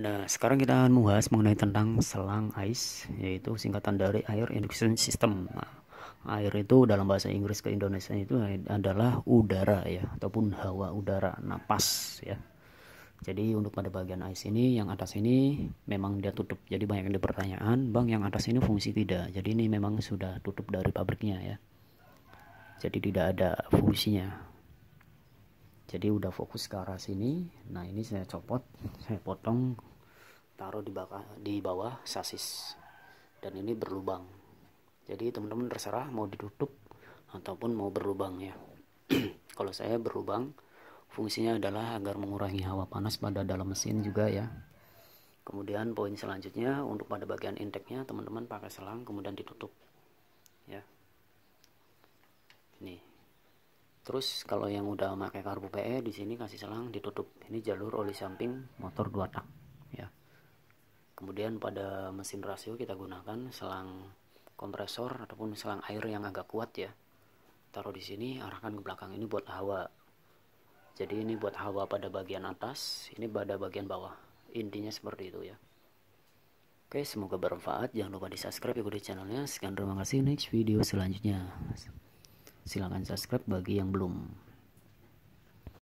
Nah, sekarang kita akan membahas mengenai tentang selang AIS, yaitu singkatan dari Air Induction System. Nah, air itu dalam bahasa Inggris ke Indonesia itu adalah udara ya, ataupun hawa udara, napas ya. Jadi untuk pada bagian AIS ini, yang atas ini memang dia tutup. Jadi banyak yang dipertanyaan, bang yang atas ini fungsi tidak. Jadi ini memang sudah tutup dari pabriknya ya. Jadi tidak ada fungsinya jadi udah fokus ke arah sini nah ini saya copot saya potong taruh di bawah, di bawah sasis dan ini berlubang jadi teman-teman terserah mau ditutup ataupun mau berlubang ya kalau saya berlubang fungsinya adalah agar mengurangi hawa panas pada dalam mesin juga ya kemudian poin selanjutnya untuk pada bagian intake nya teman-teman pakai selang kemudian ditutup ya terus kalau yang udah pakai karbu PE di sini kasih selang ditutup ini jalur oli samping motor dua tak ya kemudian pada mesin rasio kita gunakan selang kompresor ataupun selang air yang agak kuat ya taruh di sini arahkan ke belakang ini buat hawa jadi ini buat hawa pada bagian atas ini pada bagian bawah intinya seperti itu ya Oke, semoga bermanfaat. Jangan lupa di subscribe ikuti ya, channelnya. Sekian terima kasih. Next video selanjutnya silahkan subscribe bagi yang belum